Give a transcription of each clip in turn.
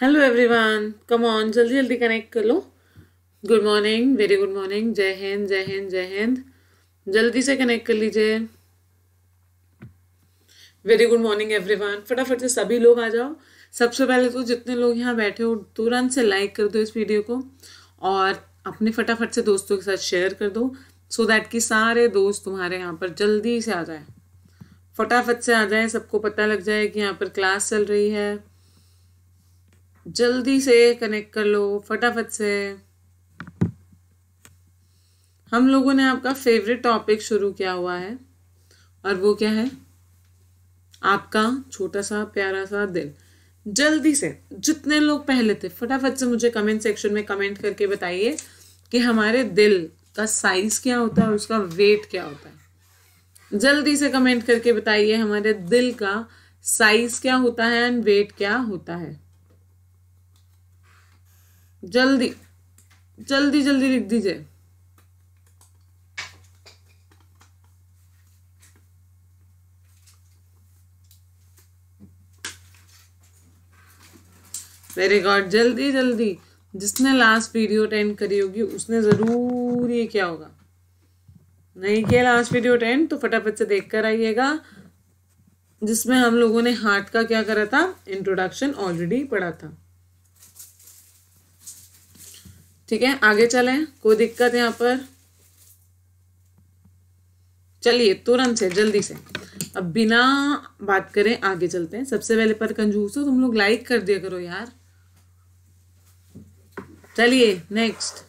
hello everyone come on जल्दी जल्दी connect कर लो good morning very good morning जय हिंद जय हिंद जय हिंद जल्दी से कनेक्ट कर लीजिए वेरी गुड मॉर्निंग एवरीवन फटाफट से सभी लोग आ जाओ सबसे पहले तो जितने लोग यहाँ बैठे हो तुरंत से लाइक कर दो इस वीडियो को और अपने फटाफट से दोस्तों के साथ शेयर कर दो सो so दैट कि सारे दोस्त तुम्हारे यहाँ पर जल्दी से आ जाए फटाफट से आ जाए सबको पता लग जाए कि यहाँ पर क्लास चल रही है जल्दी से कनेक्ट कर लो फटाफट से हम लोगों ने आपका फेवरेट टॉपिक शुरू किया हुआ है और वो क्या है आपका छोटा सा प्यारा सा दिल जल्दी से जितने लोग पहले थे फटाफट से मुझे कमेंट सेक्शन में कमेंट करके बताइए कि हमारे दिल का साइज क्या होता है और उसका वेट क्या होता है जल्दी से कमेंट करके बताइए हमारे दिल का साइज क्या होता है एंड वेट क्या होता है जल्दी जल्दी जल्दी लिख दीजिए वेरी गुड जल्दी जल्दी जिसने लास्ट वीडियो अटेंड करी होगी उसने ज़रूर ये क्या होगा नहीं किया लास्ट वीडियो अटेंड तो फटाफट से देख कर आइएगा जिसमें हम लोगों ने हार्ट का क्या करा था इंट्रोडक्शन ऑलरेडी पढ़ा था ठीक है आगे चलें कोई दिक्कत यहाँ पर चलिए तुरंत से जल्दी से अब बिना बात करें आगे चलते हैं सबसे पहले पर कंजूस हो तुम लोग लाइक कर दिया करो यार चलिए नेक्स्ट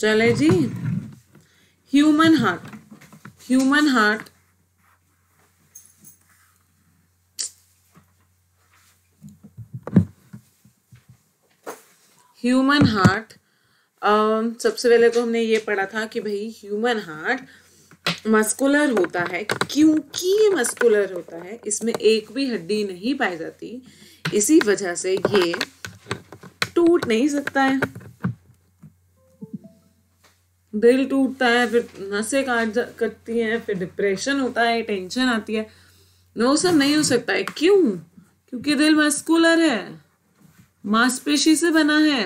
चले जी human heart human heart human heart um, सबसे पहले तो हमने ये पढ़ा था कि भाई ह्यूमन हार्ट मस्कुलर होता है क्योंकि ये मस्कुलर होता है इसमें एक भी हड्डी नहीं पाई जाती इसी वजह से ये टूट नहीं सकता है दिल टूटता है फिर नसें काट करती हैं फिर डिप्रेशन होता है टेंशन आती है नो सब नहीं हो सकता है क्यों क्योंकि दिल मस्कुलर है मांसपेशी से बना है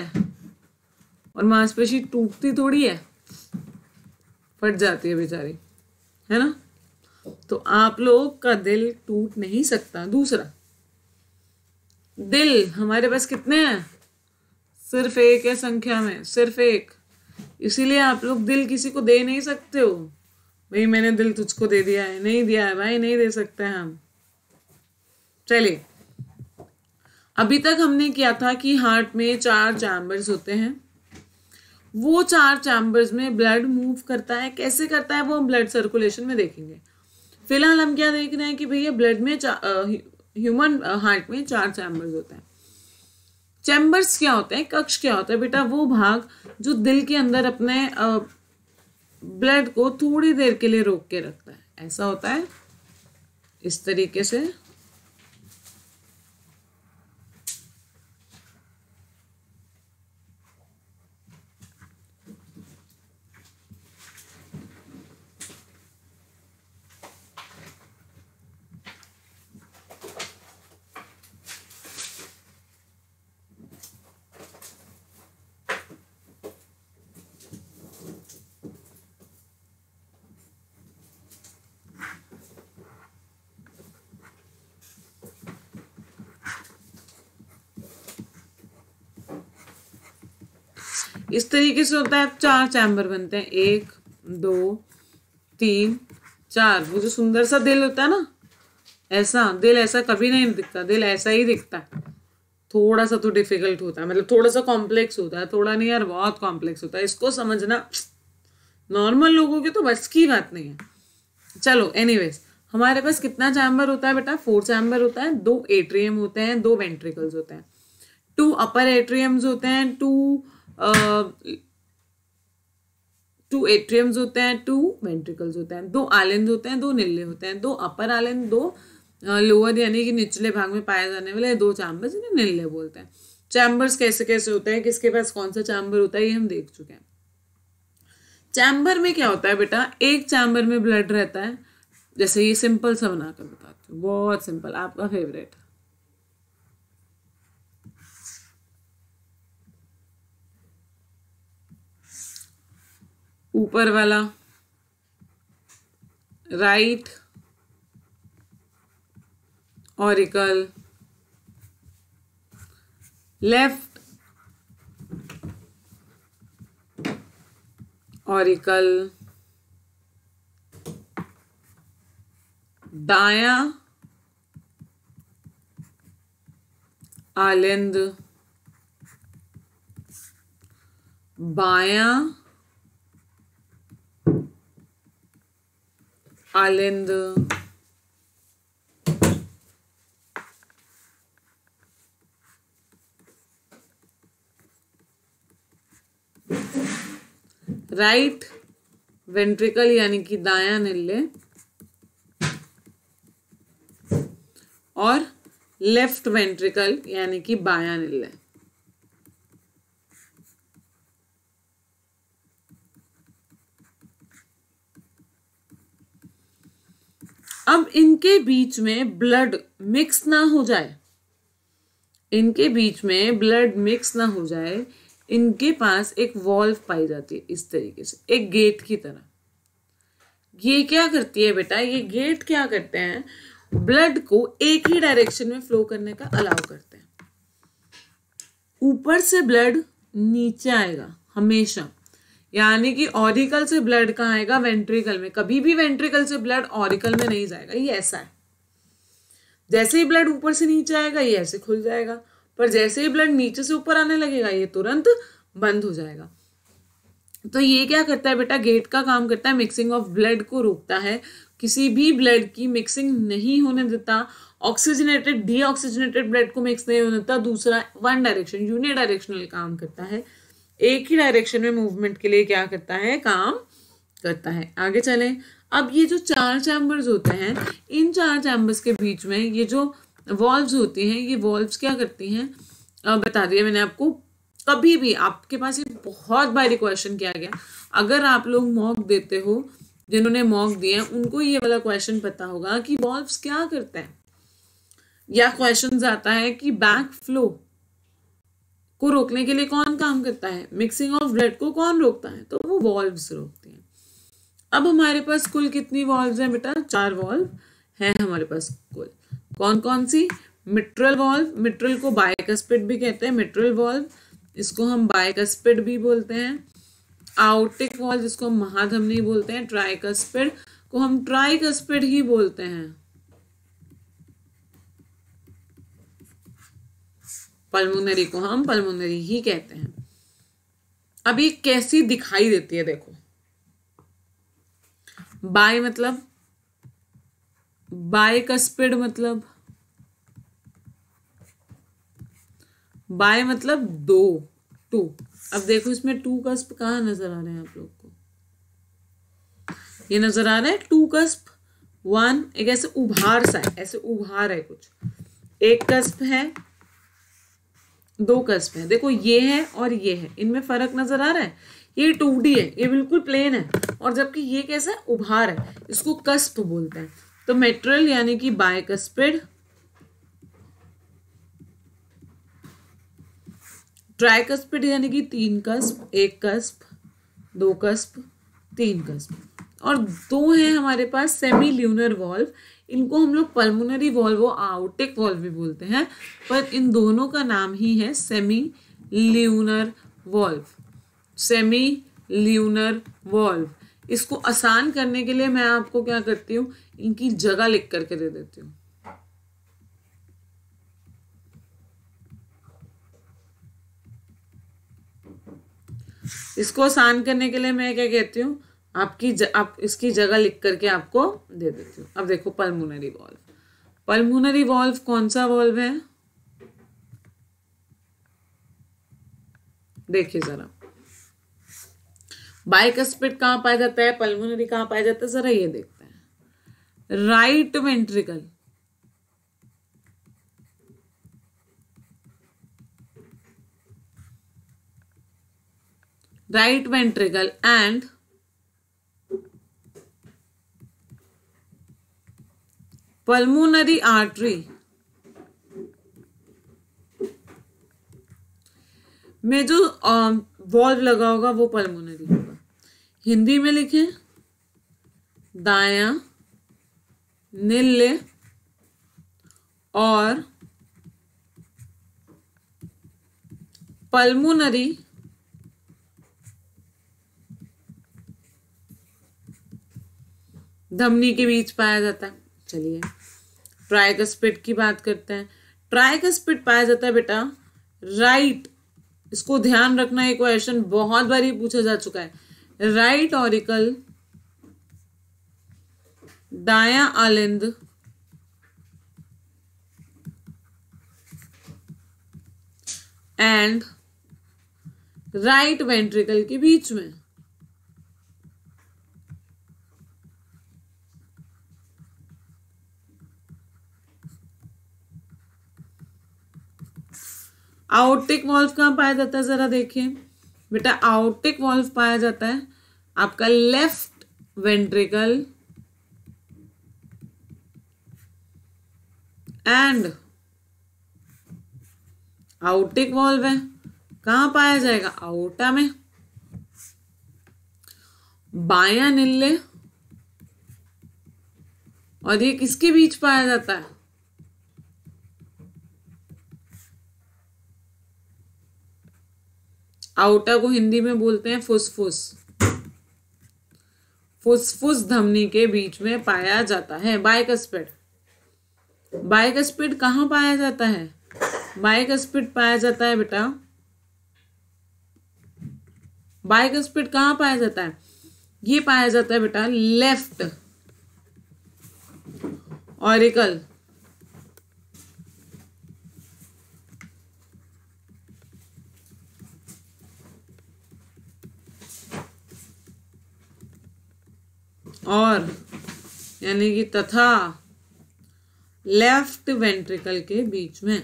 और मांसपेशी टूटती थोड़ी है फट जाती है बेचारी है ना तो आप लोग का दिल टूट नहीं सकता दूसरा दिल हमारे पास कितने हैं सिर्फ एक है संख्या में सिर्फ एक इसीलिए आप लोग दिल किसी को दे नहीं सकते हो भाई मैंने दिल तुझको दे दिया है नहीं दिया है भाई नहीं दे सकते हम चलिए अभी तक हमने किया था कि हार्ट में चार चैम्बर्स होते हैं वो चार चैम्बर्स में ब्लड मूव करता है कैसे करता है वो हम ब्लड सर्कुलेशन में देखेंगे फिलहाल हम क्या देख रहे हैं कि भैया ब्लड में ह्यूमन हार्ट में चार चैम्बर्स होते हैं चैम्बर्स क्या होते हैं कक्ष क्या होता है बेटा वो भाग जो दिल के अंदर अपने ब्लड को थोड़ी देर के लिए रोक के रखता है ऐसा होता है इस तरीके से इस तरीके से होता है चार चैम्बर बनते हैं एक दो तीन चार वो जो सुंदर सा दिल होता है ना ऐसा दिल ऐसा कभी नहीं दिखता दिल ऐसा ही दिखता है थोड़ा सा तो डिफिकल्ट होता है मतलब थोड़ा सा कॉम्प्लेक्स होता है थोड़ा नहीं यार बहुत कॉम्प्लेक्स होता है इसको समझना नॉर्मल लोगों के तो बस की बात नहीं है चलो एनीवेज हमारे पास कितना चैम्बर होता है बेटा फोर चैम्बर होता है दो एट्रियम होते हैं दो वेंट्रिकल्स होते हैं टू अपर एट्रियम्स होते हैं टू टू एट्रियम्स होते हैं टू वेंट्रिकल्स होते हैं दो आलेंस होते हैं दो नीले होते हैं दो अपर आलेंस दो लोअर यानी कि निचले भाग में पाए जाने वाले दो चैम्बर्स इन्हें नीले बोलते हैं चैम्बर्स कैसे कैसे होते हैं किसके पास कौन सा चैम्बर होता है ये हम देख चुके हैं चैम्बर में क्या होता है बेटा एक चैम्बर में ब्लड रहता है जैसे ये सिंपल सा बनाकर बताते हैं बहुत सिंपल आपका फेवरेट ऊपर वाला राइट ऑरिकल लेफ्ट ऑरिकल दाया आलिंद बाया आलिंद राइट वेंट्रिकल यानी कि दाया नीले और लेफ्ट वेंट्रिकल यानी कि बाया निल्ले अब इनके बीच में ब्लड मिक्स ना हो जाए इनके बीच में ब्लड मिक्स ना हो जाए इनके पास एक वॉल्व पाई जाती है इस तरीके से एक गेट की तरह ये क्या करती है बेटा ये गेट क्या करते हैं ब्लड को एक ही डायरेक्शन में फ्लो करने का अलाउ करते हैं ऊपर से ब्लड नीचे आएगा हमेशा यानी कि ऑरिकल से ब्लड कहाँ आएगा वेंट्रिकल में कभी भी वेंट्रिकल से ब्लड ऑरिकल में नहीं जाएगा ये ऐसा है जैसे ही ब्लड ऊपर से नीचे आएगा ये ऐसे खुल जाएगा पर जैसे ही ब्लड नीचे से ऊपर आने लगेगा ये तुरंत बंद हो जाएगा तो ये क्या करता है बेटा गेट का काम करता है मिक्सिंग ऑफ ब्लड को रोकता है किसी भी ब्लड की मिक्सिंग नहीं होने देता ऑक्सीजनेटेड डी ब्लड को मिक्स नहीं होने देता दूसरा वन डायरेक्शन यूनि डायरेक्शनल काम करता है एक ही डायरेक्शन में मूवमेंट के लिए क्या करता है काम करता है आगे चलें अब ये जो चार चैम्बर्स होते हैं इन चार चैम्बर्स के बीच में ये जो वॉल्व्स होती हैं ये वॉल्व्स क्या करती हैं बता दिया मैंने आपको कभी भी आपके पास ये बहुत बारी क्वेश्चन किया गया अगर आप लोग मॉक देते हो जिन्होंने मॉक दिए हैं उनको ये वाला क्वेश्चन पता होगा कि वॉल्व्स क्या करते हैं या क्वेश्चन आता है कि बैक फ्लो को रोकने के लिए कौन काम करता है मिक्सिंग ऑफ ब्रेड को कौन रोकता है तो वो वॉल्व्स रोकती हैं अब हमारे पास कुल कितनी वॉल्व हैं बेटा चार वॉल्व हैं हमारे पास कुल कौन कौन सी मिट्रल वॉल्व मिट्रल को बायकस्पिड भी कहते हैं मिट्रल वॉल्व इसको हम बायकस्पिड भी बोलते हैं आउटिक वॉल्व जिसको हम महाधमनी बोलते हैं ट्राइकस्पिड को हम ट्राइकस्पिड ही बोलते हैं पल्मोनरी को हम पल्मोनरी ही कहते हैं अब ये कैसी दिखाई देती है देखो बाय मतलब बाय कस्पिड मतलब बाय मतलब दो टू अब देखो इसमें टू कस्प कहा नजर आ रहे हैं आप लोग को ये नजर आ रहा है टू कस्प वन एक ऐसे उभार सा है ऐसे उभार है कुछ एक कस्प है दो कस्ब है देखो ये है और ये है इनमें फ़र्क नज़र आ रहा है ये टू है ये बिल्कुल प्लेन है और जबकि ये कैसा है उभार है इसको कस्प बोलते हैं तो मेट्रल यानी कि बायकस्पिड ट्राइकस्पिड यानी कि तीन कस्प एक कस्प दो कस्प तीन कस्प और दो हैं हमारे पास सेमी ल्यूनर वॉल्व इनको हम लोग पल्मोनरी वॉल्व और आउटेक वॉल्व भी बोलते हैं पर इन दोनों का नाम ही है semilunar valve semilunar valve इसको आसान करने के लिए मैं आपको क्या करती हूँ इनकी जगह लिख करके दे देती हूँ इसको आसान करने के लिए मैं क्या कहती हूँ आपकी ज, आप इसकी जगह लिख करके आपको दे देती हूँ अब देखो पल्मोनरी वॉल्व पल्मोनरी वॉल्व कौन सा वॉल्व है देखिए जरा स्पीड कहाँ पाया जाता है पल्मोनरी कहाँ पाया जाता है जरा ये देखते हैं right ventricle right ventricle and pulmonary artery में जो वॉल्व um, लगा होगा वो पल्मोनरी होगा हिंदी में लिखें दाया नील और पल्मोनरी धमनी के बीच पाया जाता है चलिए ट्राइगस्पिड की बात करते हैं ट्राइगस्पिड पाया जाता है बेटा राइट इसको ध्यान रखना ये क्वेश्चन बहुत बार ही पूछा जा चुका है राइट ऑरिकल दाया आलिंद एंड राइट वेंट्रिकल के बीच में आउटिक वॉल्व कहाँ पाया जाता है जरा देखिए बेटा आउटिक वॉल्व पाया जाता है आपका left ventricle and aortic valve है कहां पाया जाएगा आउटा में बाया नीले और ये किसके बीच पाया जाता है आउटर को हिंदी में बोलते हैं फुसफुस फुसफुस धमनी के बीच में पाया जाता है बाइकस्पिड बाइकस्पिड कहाँ पाया जाता है बाइकस्पिड पाया जाता है बेटा बाइकस्पिड कहाँ पाया जाता है ये पाया जाता है बेटा लेफ्ट ऑरिकल और यानी कि तथा लेफ्ट वेंट्रिकल के बीच में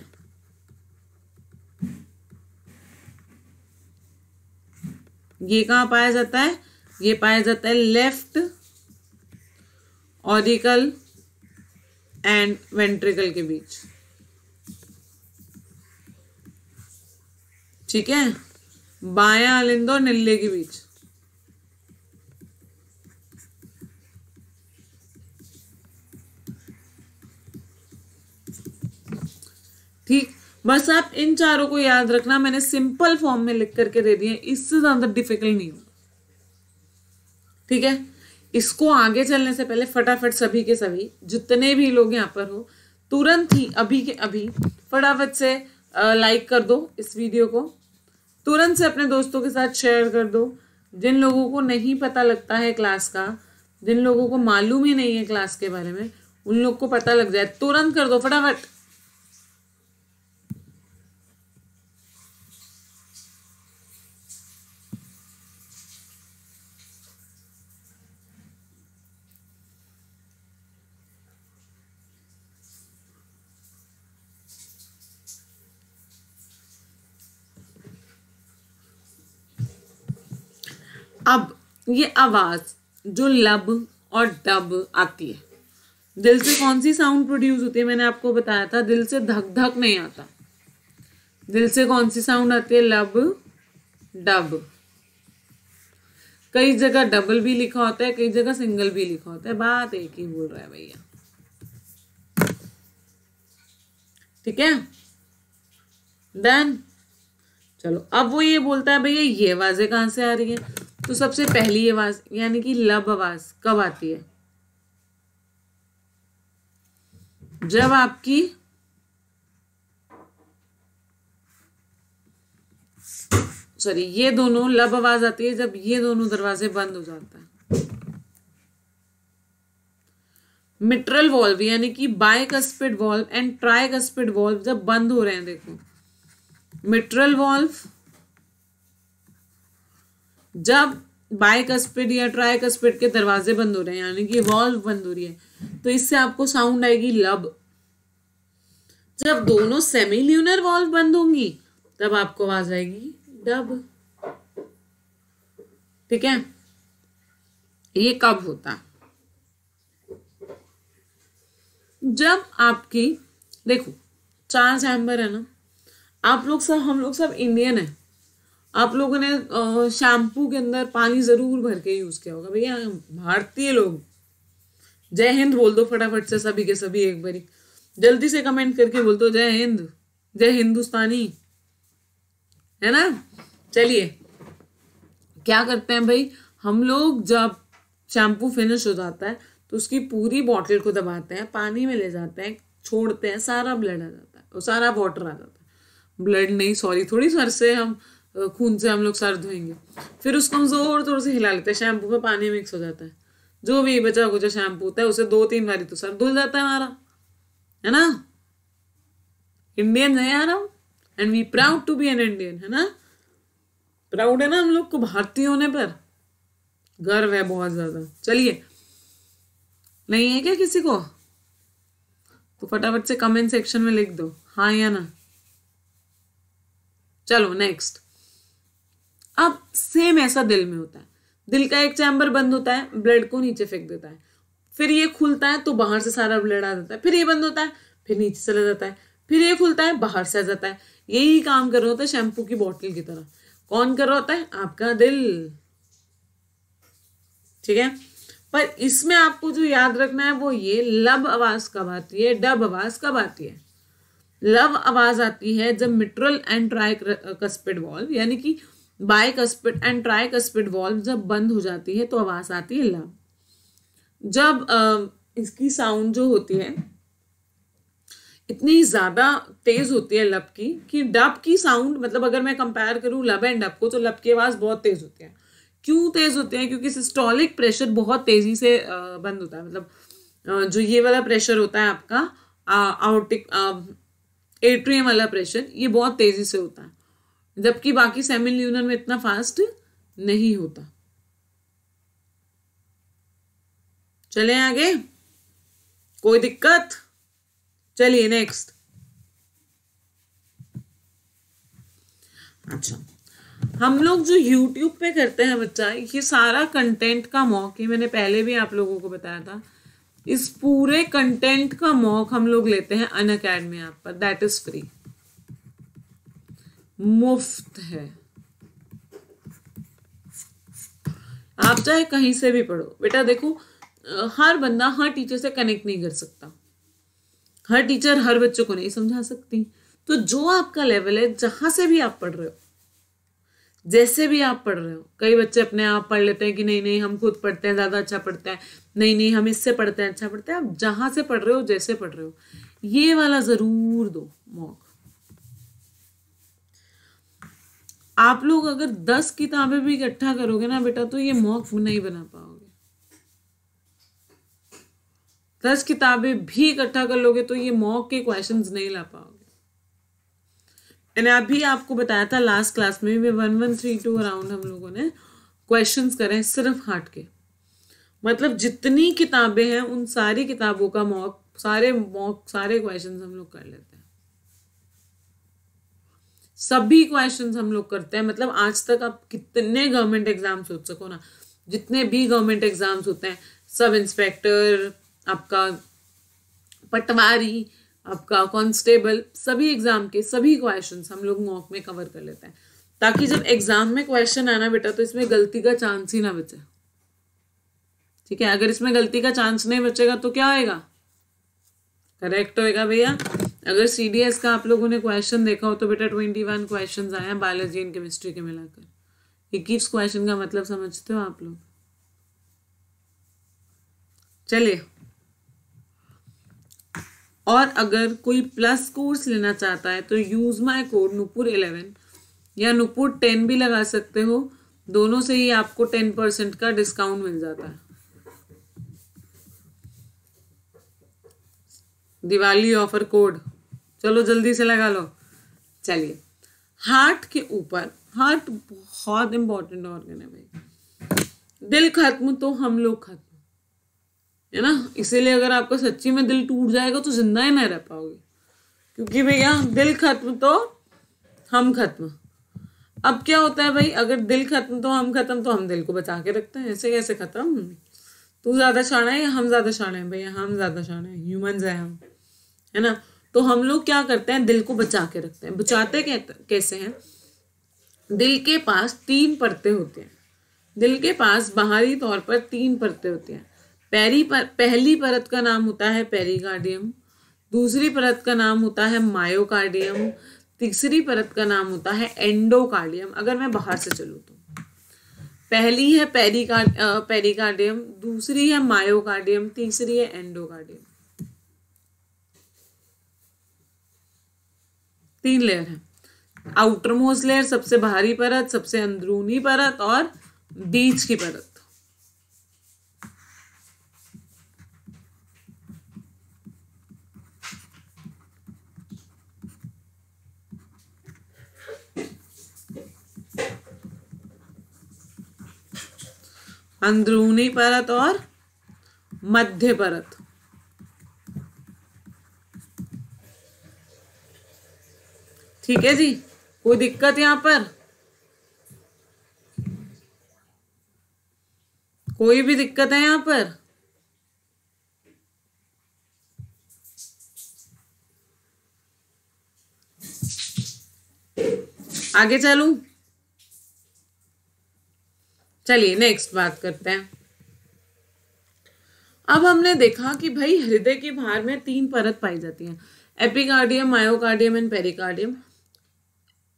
ये कहा पाया जाता है ये पाया जाता है लेफ्ट ऑरिकल एंड वेंट्रिकल के बीच ठीक है बाया अलिंदो नीले के बीच ठीक बस आप इन चारों को याद रखना मैंने सिंपल फॉर्म में लिख करके दे दिए इससे ज्यादा डिफिकल्ट नहीं होगा ठीक है इसको आगे चलने से पहले फटाफट सभी के सभी जितने भी लोग यहाँ पर हो तुरंत ही अभी के अभी फटाफट से लाइक कर दो इस वीडियो को तुरंत से अपने दोस्तों के साथ शेयर कर दो जिन लोगों को नहीं पता लगता है क्लास का जिन लोगों को मालूम ही नहीं है क्लास के बारे में उन लोग को पता लग जाए तुरंत कर दो फटाफट अब ये आवाज़ जो लब और डब आती है दिल से कौन सी साउंड प्रोड्यूस होती है मैंने आपको बताया था दिल से धक धक नहीं आता दिल से कौन सी साउंड आती है लब डब कई जगह डबल भी लिखा होता है कई जगह सिंगल भी लिखा होता है बात एक ही बोल रहा है भैया ठीक है देन चलो अब वो ये बोलता है भैया ये आवाजें कहाँ से आ रही है तो सबसे पहली आवाज़ यानी कि लब आवाज़ कब आती है जब आपकी सॉरी ये दोनों लब आवाज आती है जब ये दोनों दरवाजे बंद हो जाता है मिट्रल वॉल्व यानी कि bicuspid valve and tricuspid valve जब बंद हो रहे हैं देखो मिट्रल वॉल्व जब बाय कस्पिड या ट्राई कस्पिड के दरवाजे बंद हो रहे हैं यानी कि वॉल्व बंद हो रही है तो इससे आपको साउंड आएगी लब जब दोनों सेमी ल्यूनर वॉल्व बंद होंगी तब आपको आवाज आएगी डब ठीक है ये कब होता जब आपकी देखो चार चैम्बर है ना आप लोग सब हम लोग सब इंडियन है आप लोगों ने शैम्पू के अंदर पानी ज़रूर भर के यूज़ किया होगा भैया भारतीय लोग जय हिंद बोल दो फटाफट से सभी के सभी एक बारी जल्दी से कमेंट करके बोल दो जय हिंद जय हिंदुस्तानी है ना चलिए क्या करते हैं भाई हम लोग जब शैम्पू फिनिश हो जाता है तो उसकी पूरी बॉटल को दबाते हैं पानी में ले जाते हैं छोड़ते हैं सारा ब्लड आ जाता है सारा वाटर आ जाता है ब्लड नहीं सॉरी थोड़ी सर से हम खून से हम लोग सर धोएंगे फिर उसको हम जोर जोर से हिला लेते हैं शैम्पू में पानी मिक्स हो जाता है जो भी बचा कुछ शैम्पू होता है उसे दो तीन बारी तो सर धुल जाता है हमारा है ना इंडियन है यार हम and we proud to be an Indian है ना प्राउड है ना हम लोग को भारतीय होने पर गर्व है बहुत ज़्यादा चलिए नहीं है क्या किसी को तो फटाफट से कमेंट सेक्शन में लिख दो हाँ या ना चलो नेक्स्ट अब सेम ऐसा दिल में होता है दिल का एक चैम्बर बंद होता है ब्लड को नीचे फेंक देता है फिर ये खुलता है तो बाहर से सारा ब्लड आ जाता है फिर ये बंद होता है फिर नीचे चला जाता है फिर ये खुलता है बाहर से आ जाता है यही काम कर रहा होता है शैम्पू की बॉटल की तरह कौन कर रहा होता है आपका दिल ठीक है पर इसमें आपको जो याद रखना है वो ये लव आवाज कब आती है डब आवाज कब आती है लव आवाज आती है जब mitral and tricuspid valve यानी कि बाइकस्पिड एंड ट्राइकस्पिड वॉल्व जब बंद हो जाती है तो आवाज़ आती है ला जब uh, इसकी साउंड जो होती है इतनी ज़्यादा तेज़ होती है लब की कि डब की साउंड मतलब अगर मैं कंपेयर करूँ लब एंड डब को तो लब की आवाज़ बहुत तेज़ होती है क्यों तेज़ होते हैं क्योंकि सिस्टोलिक प्रेशर बहुत तेज़ी से बंद होता है मतलब जो ये वाला प्रेशर होता है आपका आउटिक एट्रियम वाला प्रेशर ये बहुत तेज़ी से होता है जबकि बाकी सेमिल ल्यूनर में इतना फास्ट नहीं होता चले आगे कोई दिक्कत चलिए नेक्स्ट अच्छा हम लोग जो यूट्यूब पे करते हैं बच्चा ये सारा कंटेंट का मौक ये मैंने पहले भी आप लोगों को बताया था इस पूरे कंटेंट का मौक हम लोग लेते हैं अन अकेडमी ऐप पर दैट इज़ फ्री मुफ्त है आप चाहे कहीं से भी पढ़ो बेटा देखो हर बंदा हर टीचर से कनेक्ट नहीं कर सकता हर टीचर हर बच्चों को नहीं समझा सकती तो जो आपका लेवल है जहां से भी आप पढ़ रहे हो जैसे भी आप पढ़ रहे हो कई बच्चे अपने आप पढ़ लेते हैं कि नहीं नहीं हम खुद पढ़ते हैं ज़्यादा अच्छा पढ़ते हैं नहीं नहीं हम इससे पढ़ते हैं अच्छा पढ़ते हैं आप जहां से पढ़ रहे हो जैसे पढ़ रहे हो ये वाला ज़रूर दो मॉक आप लोग अगर दस किताबें भी इकट्ठा करोगे ना बेटा तो ये मॉक नहीं बना पाओगे दस किताबें भी इकट्ठा कर लोगे तो ये मॉक के क्वेश्चन नहीं ला पाओगे मैंने अभी आपको बताया था लास्ट क्लास में भी one one three two around हम लोगों ने क्वेश्चंस करें सिर्फ हट के मतलब जितनी किताबें हैं उन सारी किताबों का मॉक सारे मॉक सारे क्वेश्चंस हम लोग कर लेते हैं सभी क्वेश्चंस हम लोग करते हैं मतलब आज तक आप कितने गवर्नमेंट एग्जाम सोच सको ना जितने भी गवर्नमेंट एग्जाम्स होते हैं सब इंस्पेक्टर आपका पटवारी आपका कांस्टेबल सभी एग्जाम के सभी क्वेश्चन हम लोग मॉक में कवर कर लेते हैं ताकि जब एग्जाम में क्वेश्चन आना बेटा तो इसमें गलती का चांस ही ना बचे ठीक है अगर इसमें गलती का चांस नहीं बचेगा तो क्या होएगा करेक्ट होएगा भैया अगर सी का आप लोगों ने क्वेश्चन देखा हो तो बेटा ट्वेंटी वन क्वेश्चन आए हैं बायोलॉजी एंड केमिस्ट्री के मिलाकर इक्कीस क्वेश्चन का मतलब समझते हो आप लोग चलिए और अगर कोई प्लस कोर्स लेना चाहता है तो use my code Nupur eleven या नुपुर टेन भी लगा सकते हो दोनों से ही आपको टेन परसेंट का डिस्काउंट मिल जाता है दिवाली ऑफर कोड चलो जल्दी से लगा लो चलिए हार्ट के ऊपर हार्ट बहुत इंपॉर्टेंट ऑर्गन है भाई दिल खत्म तो हम लोग खत्म है ना इसीलिए अगर आपका सच्ची में दिल टूट जाएगा तो जिंदा ही ना रह पाओगे क्योंकि भैया दिल खत्म तो हम खत्म अब क्या होता है भाई अगर दिल खत्म तो हम खत्म तो हम दिल को बचा के रखते हैं ऐसे कैसे खत्म तू ज़्यादा शाणा है या हम ज़्यादा शाणा है भैया हम ज़्यादा शाणा है ह्यूमंस है हम है ना तो हम लोग क्या करते हैं दिल को बचा के रखते हैं बचाते कैसे हैं दिल के पास तीन परतें होती हैं दिल के पास बाहरी तौर पर तीन परतें होती हैं पैरी पर पहली परत का नाम होता है पेरिकार्डियम दूसरी परत का नाम होता है मायोकार्डियम तीसरी परत का नाम होता है एंडोकार्डियम अगर मैं बाहर से चलूँ तो पहली है पेरिकार्ड पेरिकार्डियम दूसरी है मायोकार्डियम तीसरी है एंडोकार्डियम तीन लेयर है आउटर मोस्ट लेयर सबसे बाहरी परत सबसे अंदरूनी परत और बीच की परत अंदरूनी परत और मध्य परत ठीक है जी कोई दिक्कत यहाँ पर कोई भी दिक्कत है यहाँ पर आगे चलू चलिए नेक्स्ट बात करते हैं अब हमने देखा कि भाई हृदय के भार में तीन परत पाई जाती हैं epicardium myocardium and pericardium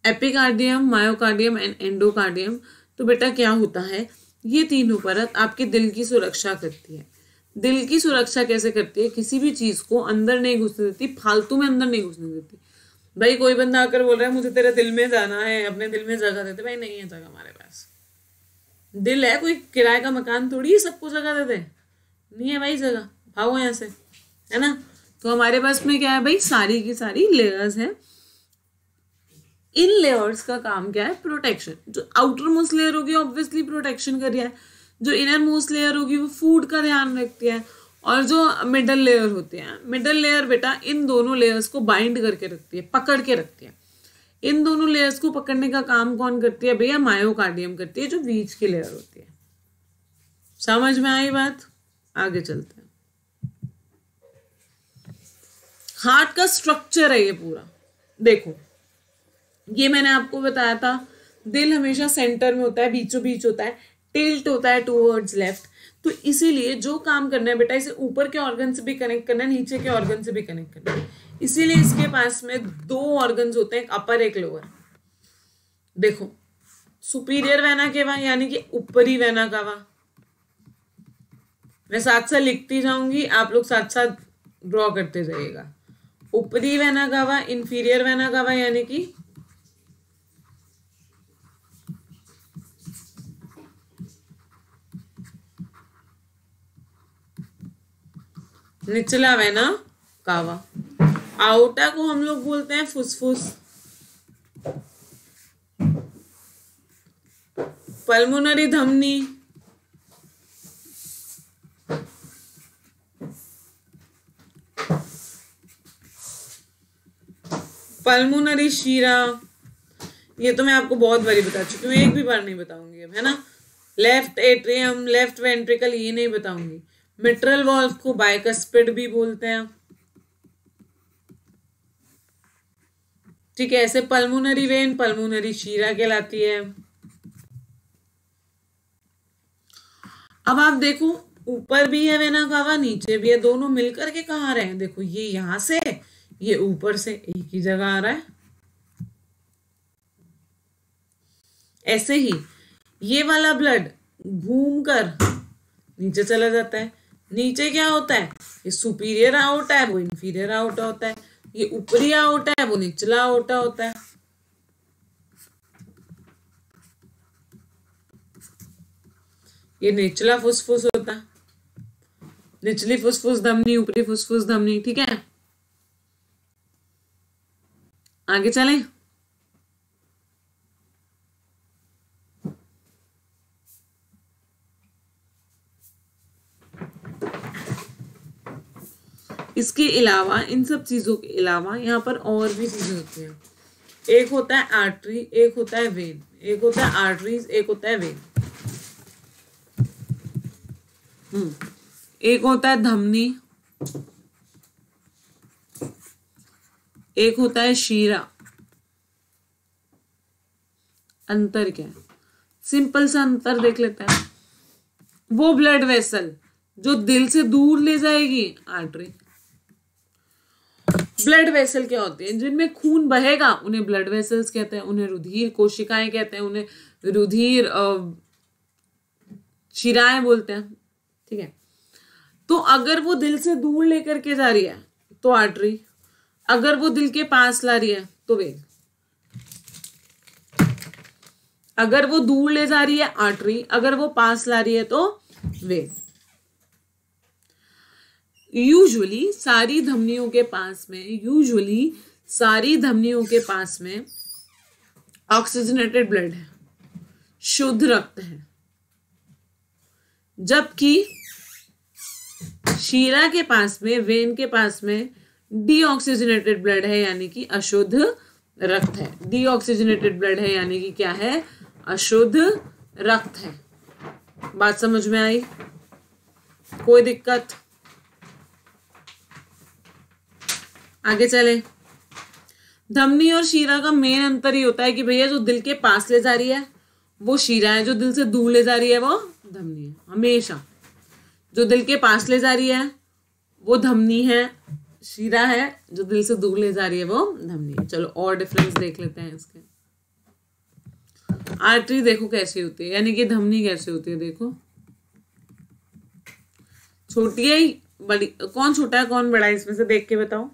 epicardium myocardium and endocardium तो बेटा क्या होता है ये तीनों परत आपके दिल की सुरक्षा करती है दिल की सुरक्षा कैसे करती है किसी भी चीज़ को अंदर नहीं घुसने देती फालतू में अंदर नहीं घुसने देती भाई कोई बंदा आकर बोल रहा है मुझे तेरे दिल में जाना है अपने दिल में जगह देते भाई नहीं है जगह हमारे पास दिल है कोई किराए का मकान थोड़ी है सबको जगह देते नहीं है भाई जगह भागो यहाँ से है ना तो हमारे पास में क्या है भाई सारी की सारी लेयर्स हैं इन लेयर्स का काम क्या है प्रोटेक्शन जो आउटर मोस्ट लेयर होगी ऑब्वियसली प्रोटेक्शन कर रही है जो इनर मोस्ट लेयर होगी वो फूड का ध्यान रखती है और जो मिडल लेयर होते हैं मिडल लेयर बेटा इन दोनों लेयर्स को बाइंड करके रखती है पकड़ के रखती है इन दोनों लेयर्स को पकड़ने का काम कौन करती है भैया मायोकार्डियम करती है जो बीच की लेयर होती है समझ में आई बात आगे चलते हैं हार्ट का स्ट्रक्चर है ये पूरा देखो ये मैंने आपको बताया था दिल हमेशा सेंटर में होता है बीचों बीच होता है टिल्ट होता है टू वर्ड्स लेफ्ट तो इसीलिए जो काम करना है बेटा इसे ऊपर के ऑर्गन से भी कनेक्ट करना है नीचे के ऑर्गन से भी कनेक्ट करना है इसीलिए इसके पास में दो ऑर्गन होते हैं अपर एक लोअर देखो सुपीरियर के केवा यानी कि ऊपरी का वहां मैं साथ साथ लिखती जाऊंगी आप लोग साथ साथ ड्रॉ करते जाइएगा ऊपरी का कावा इंफीरियर का वहां यानी कि निचला वेना कावा आउटा को हम लोग बोलते हैं फुसफुस पल्मोनरी धमनी पल्मोनरी शीरा ये तो मैं आपको बहुत बारी बता चुकी हूँ एक भी बार नहीं बताऊंगी अब है ना लेफ्ट एट्रियम लेफ्ट वेंट्रिकल ये नहीं बताऊंगी मिट्रल वॉल्व को बाइकस्पिड भी बोलते हैं ठीक है ऐसे पल्मोनरी वेन पल्मोनरी शीरा कहलाती है अब आप देखो ऊपर भी है वेना कावा नीचे भी है दोनों मिलकर के कहा रहे हैं देखो ये यहां से ये ऊपर से एक ही जगह आ रहा है ऐसे ही ये वाला ब्लड घूम कर नीचे चला जाता है नीचे क्या होता है ये सुपीरियर आउटा है वो इंफीरियर आउटा होता है ये ऊपरी आउट है वो निचला आउटा होता है ये निचला फुसफुस होता है निचली फुसफुस धमनी ऊपरी फुसफुस धमनी ठीक है आगे चलें इसके अलावा इन सब चीज़ों के अलावा यहाँ पर और भी चीज़ें होती हैं एक होता है आर्टरी एक होता है वेन एक होता है आर्टरीज एक होता है वेन हम्म एक होता है धमनी एक होता है शीरा अंतर क्या है सिंपल सा अंतर देख लेते हैं वो ब्लड वेसल जो दिल से दूर ले जाएगी आर्टरी ब्लड वेसल क्या होते हैं जिनमें खून बहेगा उन्हें ब्लड वेसल्स कहते हैं उन्हें रुधिर कोशिकाएं कहते हैं उन्हें रुधिर शिराएं बोलते हैं ठीक है तो अगर वो दिल से दूर लेकर के जा रही है तो आर्टरी अगर वो दिल के पास ला रही है तो वेग अगर वो दूर ले जा रही है आर्टरी अगर वो पास ला रही है तो वेग यूजुअली सारी धमनियों के पास में यूजुअली सारी धमनियों के पास में ऑक्सीजनेटेड ब्लड है शुद्ध रक्त है जबकि शीरा के पास में वेन के पास में डीऑक्सीजनेटेड ब्लड है यानी कि अशुद्ध रक्त है डीऑक्सीजनेटेड ब्लड है यानी कि क्या है अशुद्ध रक्त है बात समझ में आई कोई दिक्कत आगे चले धमनी और शीरा का मेन अंतर ये होता है कि भैया जो दिल के पास ले जा रही है वो शीरा है जो दिल से दूर ले जा रही है वो धमनी है हमेशा जो दिल के पास ले जा रही है वो धमनी है शीरा है जो दिल से दूर ले जा रही है वो धमनी है चलो और डिफरेंस देख लेते हैं इसके आर्टरी देखो कैसी होती है यानी कि धमनी कैसी होती है देखो छोटी है बड़ी कौन छोटा है कौन बड़ा है इसमें से देख के बताओ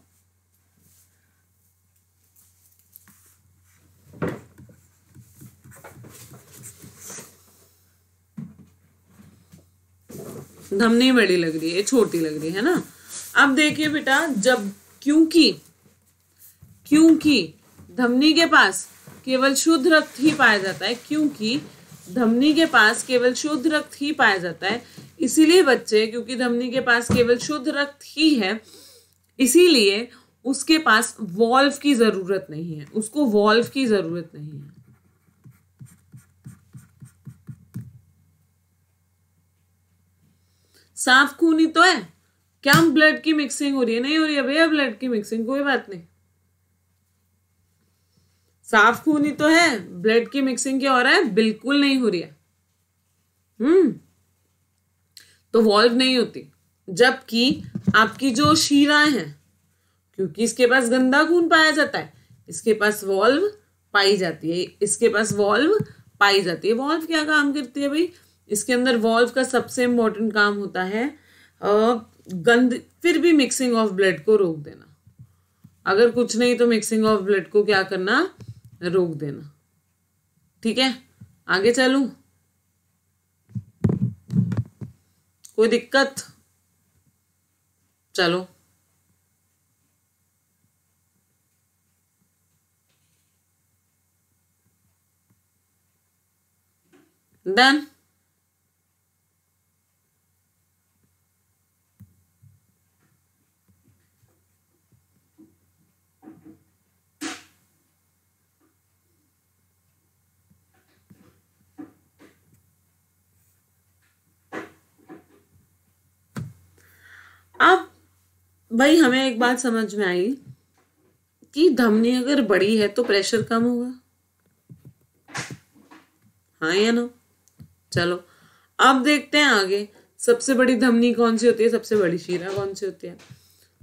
धमनी बड़ी लग रही है छोटी लग रही है ना अब देखिए बेटा जब क्योंकि क्योंकि धमनी के पास केवल शुद्ध रक्त ही पाया जाता है क्योंकि धमनी के पास केवल शुद्ध रक्त ही पाया जाता है इसीलिए बच्चे क्योंकि धमनी के पास केवल शुद्ध रक्त ही है इसीलिए उसके पास वॉल्व की ज़रूरत नहीं है उसको वॉल्व की ज़रूरत नहीं है साफ खून ही तो है क्या हम ब्लड की मिक्सिंग हो रही है नहीं हो रही है भैया ब्लड की मिक्सिंग कोई बात नहीं साफ खून ही तो है ब्लड की मिक्सिंग क्या हो रहा है बिल्कुल नहीं हो रही है हम्म तो वॉल्व नहीं होती जबकि आपकी जो शीरा है क्योंकि इसके पास गंदा खून पाया जाता है इसके पास वॉल्व पाई जाती है इसके पास वॉल्व पाई जाती है वॉल्व क्या काम करती है भाई इसके अंदर वॉल्व का सबसे इम्पोर्टेंट काम होता है गंद फिर भी मिक्सिंग ऑफ ब्लड को रोक देना अगर कुछ नहीं तो मिक्सिंग ऑफ ब्लड को क्या करना रोक देना ठीक है आगे चलूं कोई दिक्कत चलो डन अब भाई हमें एक बात समझ में आई कि धमनी अगर बड़ी है तो प्रेशर कम होगा हाँ या ना चलो अब देखते हैं आगे सबसे बड़ी धमनी कौन सी होती है सबसे बड़ी शीरा कौन सी होती है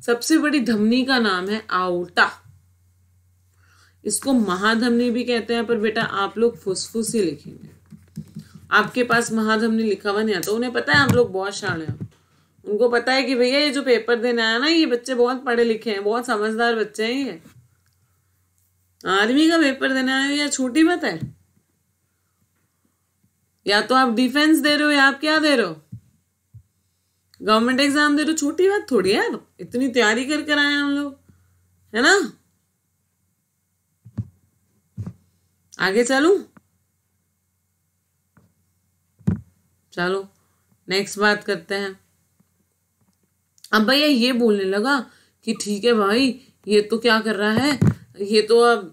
सबसे बड़ी धमनी का नाम है आउटा इसको महाधमनी भी कहते हैं पर बेटा आप लोग फुसफुस ही लिखेंगे आपके पास महाधमनी लिखा हुआ नहीं आता उन्हें पता है आप लोग बहुत शाण है उनको पता है कि भैया ये जो पेपर देने आया ना ये बच्चे बहुत पढ़े लिखे हैं बहुत समझदार बच्चे हैं ये आर्मी का पेपर देने आया या छोटी बात है या तो आप डिफेंस दे रहे हो या आप क्या दे रहे हो गवर्नमेंट एग्जाम दे रहे हो छोटी बात थोड़ी है इतनी तैयारी कर कर आए हम लोग है ना आगे चलू चलो नेक्स्ट बात करते हैं अब भैया ये बोलने लगा कि ठीक है भाई ये तो क्या कर रहा है ये तो अब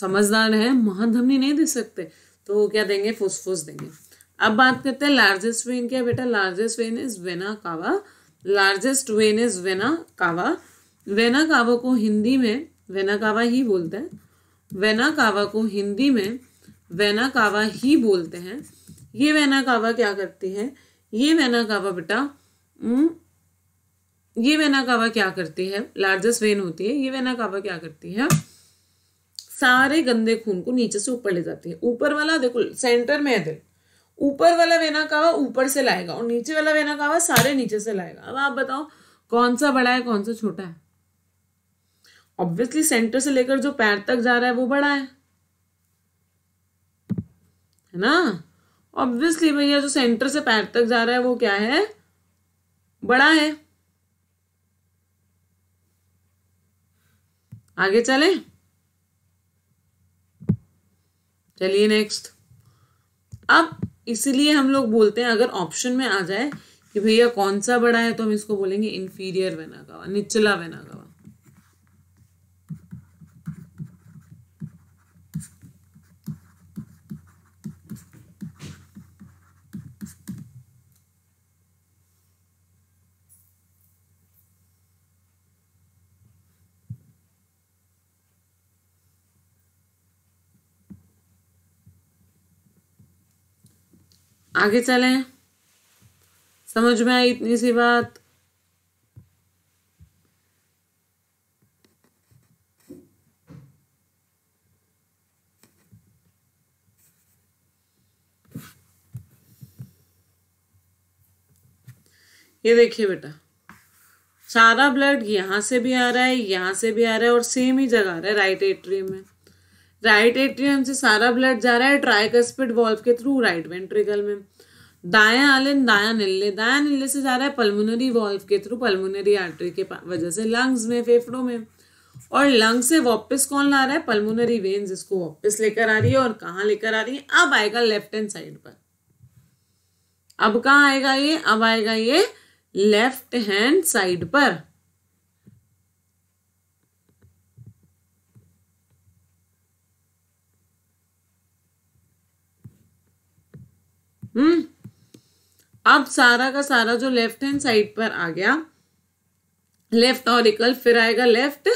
समझदार है महाधमनी नहीं दे सकते तो वो क्या देंगे फुसफुस देंगे अब बात करते हैं लार्जेस्ट वेन क्या बेटा largest vein is vena cava largest vein is vena cava vena cava को हिंदी में वेना कावा ही बोलते हैं वेना कावा को हिंदी में वेना कावा ही बोलते हैं ये वेना कावा क्या करती है ये वेना कावा बेटा ये वेना कावा क्या करती है लार्जेस्ट वेन होती है ये वेना कावा क्या करती है सारे गंदे खून को नीचे से ऊपर ले जाती है ऊपर वाला देखो सेंटर में है दिल ऊपर वाला वेना कावा ऊपर से लाएगा और नीचे वाला वेना कावा सारे नीचे से लाएगा अब आप बताओ कौन सा बड़ा है कौन सा छोटा है ऑब्वियसली सेंटर से लेकर जो पैर तक जा रहा है वो बड़ा है है ना ऑब्वियसली भैया जो सेंटर से पैर तक जा रहा है वो क्या है बड़ा है आगे चले चलिए नेक्स्ट अब इसलिए हम लोग बोलते हैं अगर ऑप्शन में आ जाए कि भैया कौन सा बड़ा है तो हम इसको बोलेंगे इन्फीरियर वेनागावा निचला वेनागावा आगे चलें समझ में आई इतनी सी बात ये देखिए बेटा सारा ब्लड यहां से भी आ रहा है यहां से भी आ रहा है और सेम ही जगह आ रहा है राइट एट्रियम में राइट एट्रियम से सारा ब्लड जा रहा है ट्राइकस्पिड वॉल्व के थ्रू राइट वेंट्रिकल में दाया आलिन दाया नीले दाया नीले से जा रहा है पल्मोनरी वॉल्व के थ्रू पल्मोनरी आर्टरी के वजह से लंग्स में फेफड़ों में और लंग से वापस कौन ला रहा है पल्मोनरी वेन्स इसको वापस लेकर आ रही है और कहाँ लेकर आ रही है अब आएगा लेफ्ट हैंड साइड पर अब कहाँ आएगा ये अब आएगा ये लेफ्ट हैंड साइड पर हम्म अब सारा का सारा जो लेफ्ट हैंड साइड पर आ गया लेफ्ट ऑरिकल फिर आएगा लेफ्ट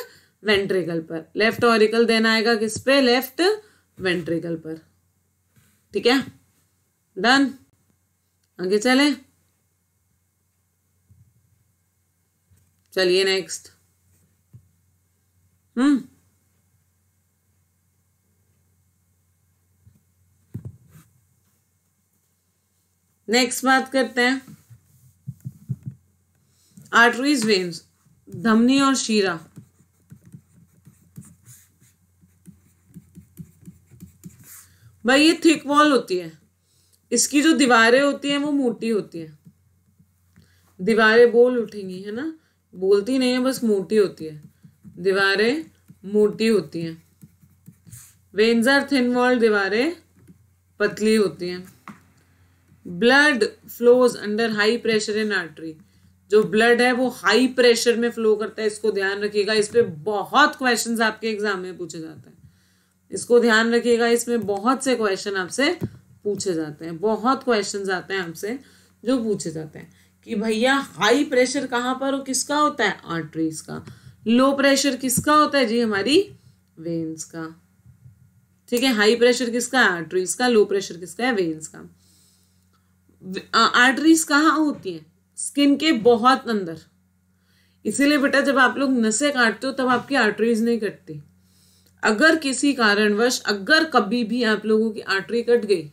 वेंट्रिकल पर लेफ्ट ऑरिकल देन आएगा किस पे लेफ्ट वेंट्रिकल पर ठीक है डन आगे चले चलिए नेक्स्ट हम्म नेक्स्ट बात करते हैं आर्टरीज वेन्स धमनी और शीरा भाई ये थिक वॉल होती है इसकी जो दीवारें होती हैं वो मोटी होती हैं दीवारें बोल उठेंगी है ना बोलती नहीं है बस मोटी होती है दीवारें मोटी होती हैं वेन्स आर थिन वॉल दीवारें पतली होती हैं blood flows under high pressure in artery जो ब्लड है वो हाई प्रेशर में फ्लो करता है इसको ध्यान रखिएगा इस पर बहुत क्वेश्चन आपके एग्जाम में पूछे जाते हैं इसको ध्यान रखिएगा इसमें बहुत से क्वेश्चन आपसे पूछे जाते हैं बहुत क्वेश्चन आते हैं आपसे जो पूछे जाते हैं कि भैया हाई प्रेशर कहाँ पर हो किसका होता है आर्टरीज का लो प्रेशर किसका होता है जी हमारी वेन्स का ठीक है हाई प्रेशर किसका है आर्टरीज का लो प्रेशर किसका है वेन्स का आर्टरीज कहाँ होती हैं स्किन के बहुत अंदर इसीलिए बेटा जब आप लोग नसें काटते हो तब आपकी आर्टरीज नहीं कटती अगर किसी कारणवश अगर कभी भी आप लोगों की आर्टरी कट गई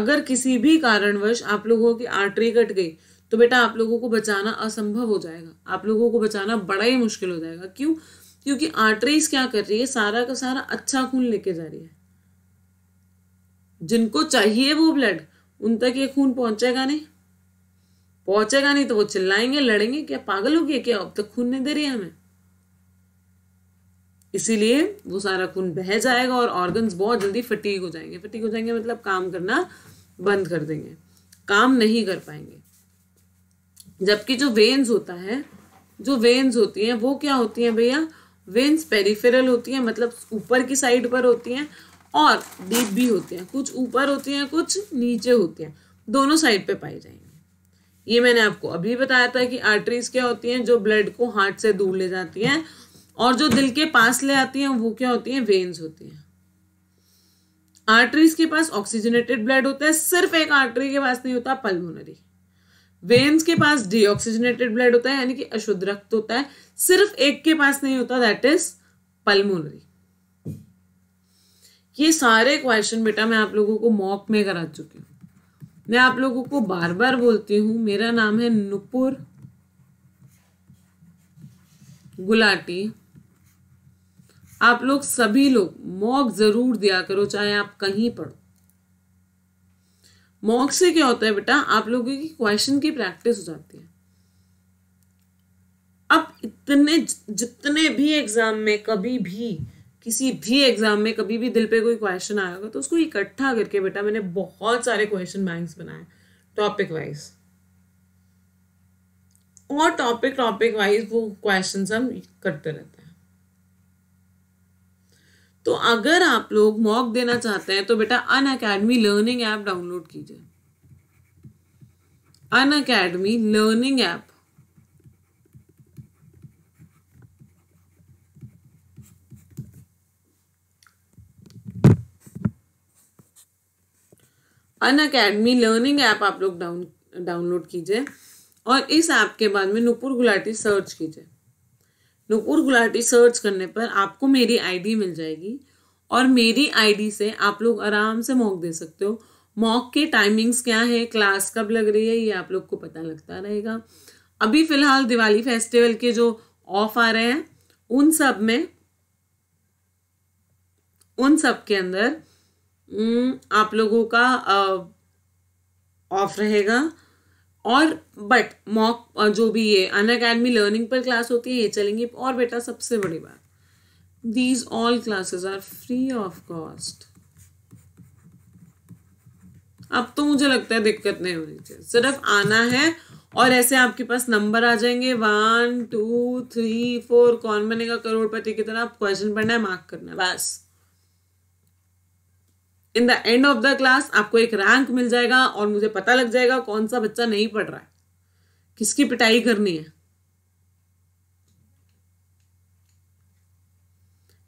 अगर किसी भी कारणवश आप लोगों की आर्टरी कट गई तो बेटा आप लोगों को बचाना असंभव हो जाएगा आप लोगों को बचाना बड़ा ही मुश्किल हो जाएगा क्यों क्योंकि आर्टरीज क्या कर रही है सारा का सारा अच्छा खून लेके जा रही है जिनको चाहिए वो ब्लड उन तक ये खून पहुंचेगा नहीं पहुंचेगा नहीं तो वो चिल्लाएंगे लड़ेंगे क्या पागल हो गया क्या अब तक खून नहीं दे रही हमें इसीलिए वो सारा खून बह जाएगा और ऑर्गन्स बहुत जल्दी फटीक हो जाएंगे फटीक हो जाएंगे मतलब काम करना बंद कर देंगे काम नहीं कर पाएंगे जबकि जो वेन्स होता है जो वेन्स होती हैं वो क्या होती हैं भैया वेन्स पेरिफेरल होती हैं मतलब ऊपर की साइड पर होती हैं और डीप भी होते हैं कुछ ऊपर होते हैं कुछ नीचे होते हैं दोनों साइड पे पाए जाएंगे ये मैंने आपको अभी बताया था कि आर्टरीज क्या होती हैं जो ब्लड को हार्ट से दूर ले जाती हैं और जो दिल के पास ले आती हैं वो क्या होती हैं वेन्स होती हैं आर्टरीज के पास ऑक्सीजनेटेड ब्लड होता है सिर्फ एक आर्टरी के पास नहीं होता पल्मोनरी वेन्स के पास डीऑक्सीजनेटेड ब्लड होता है यानी कि अशुद्ध रक्त होता है सिर्फ एक के पास नहीं होता दैट इज पल्मोनरी ये सारे क्वेश्चन बेटा मैं आप लोगों को मॉक में करा चुकी हूँ मैं आप लोगों को बार बार बोलती हूँ मेरा नाम है नुपुर गुलाटी आप लोग सभी लोग मॉक जरूर दिया करो चाहे आप कहीं पढ़ो मॉक से क्या होता है बेटा आप लोगों की क्वेश्चन की प्रैक्टिस हो जाती है अब इतने जितने भी एग्जाम में कभी भी किसी भी एग्ज़ाम में कभी भी दिल पे कोई क्वेश्चन आया होगा तो उसको इकट्ठा करके बेटा मैंने बहुत सारे क्वेश्चन बैंक्स बनाए टॉपिक वाइज और टॉपिक टॉपिक वाइज वो क्वेश्चन हम करते रहते हैं तो अगर आप लोग मॉक देना चाहते हैं तो बेटा Unacademy learning app download कीजिए Unacademy learning app Unacademy learning app आप लोग डाउन डाउनलोड कीजिए और इस ऐप के बाद में नुपुर गुलाटी सर्च कीजिए नुपुर गुलाटी सर्च करने पर आपको मेरी आईडी मिल जाएगी और मेरी आईडी से आप लोग आराम से मॉक दे सकते हो मॉक के टाइमिंग्स क्या है क्लास कब लग रही है ये आप लोग को पता लगता रहेगा अभी फ़िलहाल दिवाली फेस्टिवल के जो ऑफ आ रहे हैं उन सब में उन सब के अंदर हम्म, आप लोगों का ऑफ रहेगा और बट मॉक जो भी ये अन अकेडमी लर्निंग पर क्लास होती है ये चलेंगी और बेटा सबसे बड़ी बात these all classes are free of cost अब तो मुझे लगता है दिक्कत नहीं होनी चाहिए सिर्फ आना है और ऐसे आपके पास नंबर आ जाएंगे वन टू थ्री फोर कौन बनेगा करोड़पति की तरह आप क्वेश्चन पढ़ना है मार्क करना है बस in the end of the class आपको एक रैंक मिल जाएगा और मुझे पता लग जाएगा कौन सा बच्चा नहीं पढ़ रहा है किसकी पिटाई करनी है